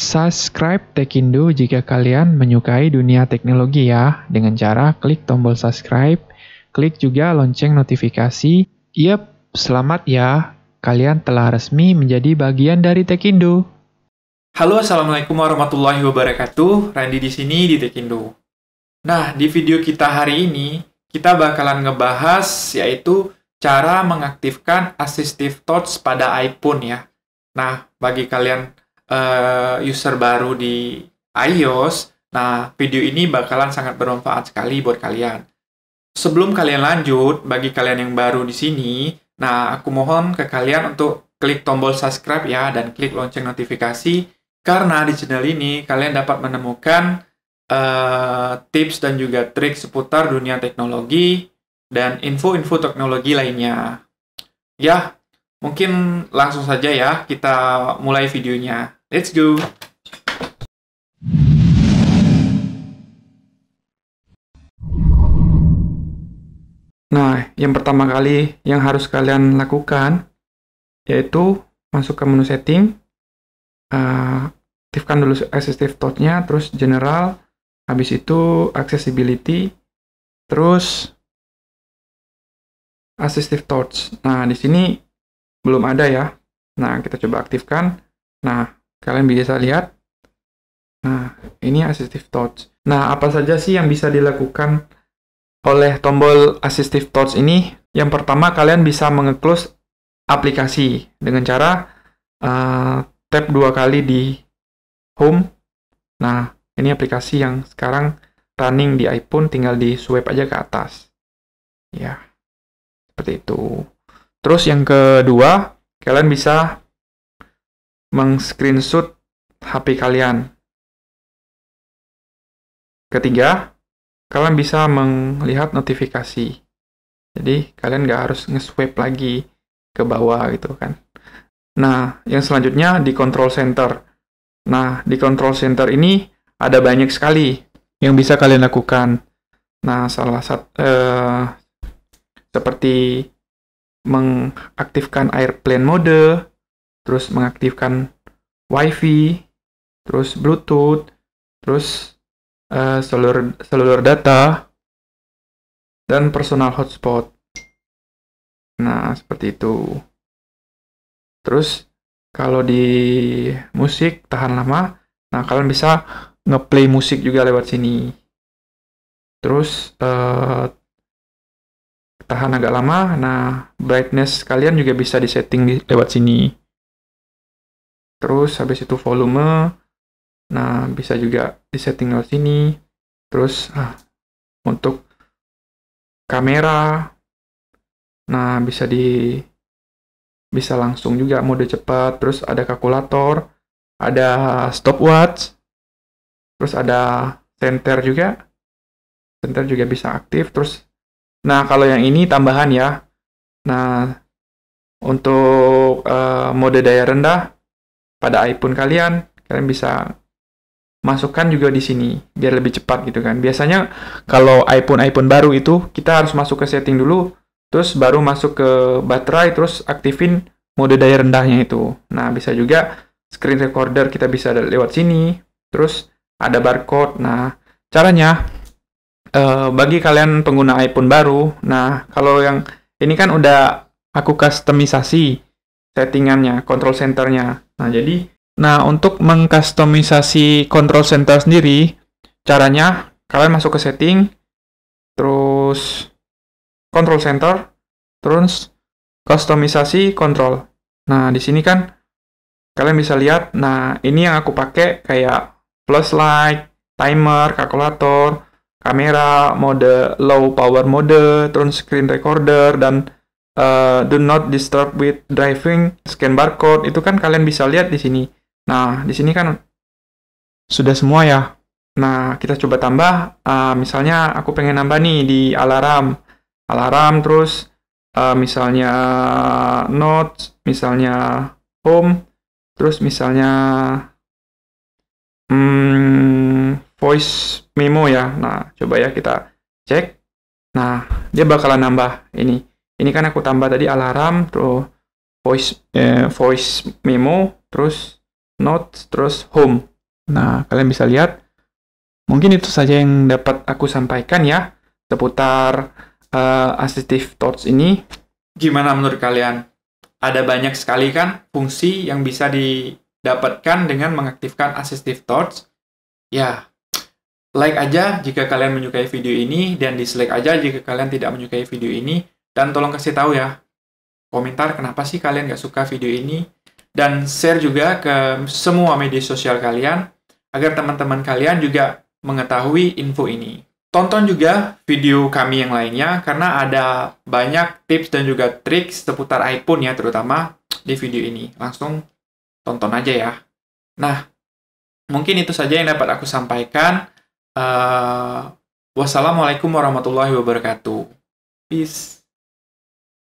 Subscribe Tekindo jika kalian menyukai dunia teknologi ya, dengan cara klik tombol subscribe, klik juga lonceng notifikasi. Yap, selamat ya, kalian telah resmi menjadi bagian dari Tekindo. Halo, Assalamualaikum warahmatullahi wabarakatuh, Randy di sini di Tekindo. Nah, di video kita hari ini, kita bakalan ngebahas yaitu cara mengaktifkan assistive touch pada iPhone ya. Nah, bagi kalian uh, user baru di iOS. Nah, video ini bakalan sangat bermanfaat sekali buat kalian. Sebelum kalian lanjut, bagi kalian yang baru di sini, nah aku mohon ke kalian untuk klik tombol subscribe ya dan klik lonceng notifikasi karena di channel ini kalian dapat menemukan uh, tips dan juga trik seputar dunia teknologi dan info-info teknologi lainnya. Ya, mungkin langsung saja ya kita mulai videonya. Let's go! Nah, yang pertama kali yang harus kalian lakukan yaitu masuk ke menu setting, uh, aktifkan dulu assistive touch-nya, terus general, habis itu accessibility, terus assistive touch. Nah, di sini belum ada ya. Nah, kita coba aktifkan. Nah, Kalian bisa lihat. Nah, ini assistive touch. Nah, apa saja sih yang bisa dilakukan oleh tombol assistive touch ini? Yang pertama, kalian bisa mengeclose aplikasi dengan cara uh, tap dua kali di home. Nah, ini aplikasi yang sekarang running di iPhone tinggal di swipe aja ke atas. Ya. Seperti itu. Terus yang kedua, kalian bisa meng-screenshot HP kalian. Ketiga, kalian bisa melihat notifikasi. Jadi, kalian nggak harus nge-swipe lagi ke bawah gitu kan. Nah, yang selanjutnya di control center. Nah, di control center ini ada banyak sekali yang bisa kalian lakukan. Nah, salah satu eh, seperti mengaktifkan airplane mode, terus mengaktifkan WiFi, terus Bluetooth, terus uh, seluruh seluruh data dan personal hotspot. Nah, seperti itu. Terus kalau di musik tahan lama, nah kalian bisa ngeplay musik juga lewat sini. Terus uh, tahan agak lama. Nah, brightness kalian juga bisa disetting di, lewat sini terus habis itu volume nah bisa juga di setting lewat sini terus ah, untuk kamera nah bisa di bisa langsung juga mode cepat terus ada kalkulator ada stopwatch terus ada center juga center juga bisa aktif terus nah kalau yang ini tambahan ya nah untuk uh, mode daya rendah pada iPhone kalian, kalian bisa masukkan juga di sini biar lebih cepat gitu kan. Biasanya kalau iPhone iPhone baru itu kita harus masuk ke setting dulu, terus baru masuk ke baterai, terus aktifin mode daya rendahnya itu. Nah bisa juga screen recorder kita bisa lewat sini, terus ada barcode. Nah caranya eh, bagi kalian pengguna iPhone baru, nah kalau yang ini kan udah aku customisasi settingannya, control centernya. Nah, jadi nah untuk mengkustomisasi control center sendiri, caranya kalian masuk ke setting, terus control center, terus kustomisasi control. Nah, di sini kan kalian bisa lihat, nah ini yang aku pakai kayak plus light, timer, kalkulator, kamera, mode low power mode, terus screen recorder, dan uh, do not disturb with driving, scan barcode itu kan kalian bisa lihat di sini. Nah, di sini kan sudah semua ya. Nah, kita coba tambah uh, misalnya aku pengen nambah nih di alarm. Alarm terus uh, misalnya notes, misalnya home, terus misalnya hmm, voice memo ya. Nah, coba ya kita cek. Nah, dia bakalan nambah ini ini kan aku tambah tadi alarm terus voice eh, voice memo terus notes terus home nah kalian bisa lihat mungkin itu saja yang dapat aku sampaikan ya seputar uh, assistive touch ini gimana menurut kalian ada banyak sekali kan fungsi yang bisa didapatkan dengan mengaktifkan assistive touch. ya like aja jika kalian menyukai video ini dan dislike aja jika kalian tidak menyukai video ini dan tolong kasih tahu ya, komentar kenapa sih kalian gak suka video ini. Dan share juga ke semua media sosial kalian, agar teman-teman kalian juga mengetahui info ini. Tonton juga video kami yang lainnya, karena ada banyak tips dan juga trik seputar iPhone ya, terutama di video ini. Langsung tonton aja ya. Nah, mungkin itu saja yang dapat aku sampaikan. Uh, wassalamualaikum warahmatullahi wabarakatuh. Peace.